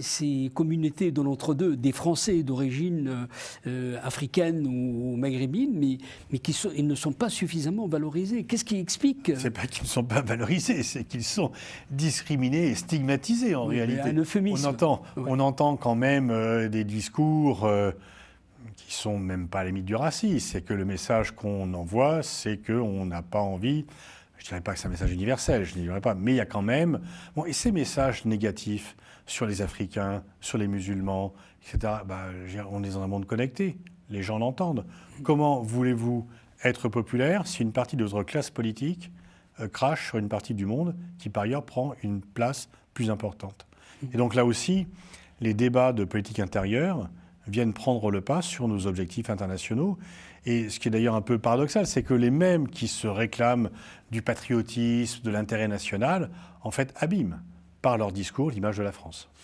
ces, communautés de l'entre-deux, des Français d'origine euh, euh, africaine ou, maghrébine, mais, qui ils ne sont pas suffisamment valorisés. Qu'est-ce qui explique euh, C'est pas qu'ils ne sont pas valorisés, c'est qu'ils sont discriminés et stigmatisés en réalité. Un euphémisme. On entend, on entend quand même des discours. qui qui sont même pas à la limite du racisme, c'est que le message qu'on envoie, c'est qu'on n'a pas envie je ne dirais pas que c'est un message universel, je ne dirais pas, mais il y a quand même. et ces messages négatifs sur les Africains, sur les musulmans, etc., bah, on est dans un monde connecté, les gens l'entendent. Comment voulez-vous être populaire si une partie de votre classe politique euh, crache sur une partie du monde qui, par ailleurs, prend une place plus importante Et donc là aussi, les débats de politique intérieure, viennent prendre le pas sur nos objectifs internationaux. Et ce qui est d'ailleurs un peu paradoxal, c'est que les mêmes qui se réclament du patriotisme, de l'intérêt national, en fait, abîment par leur discours l'image de la France.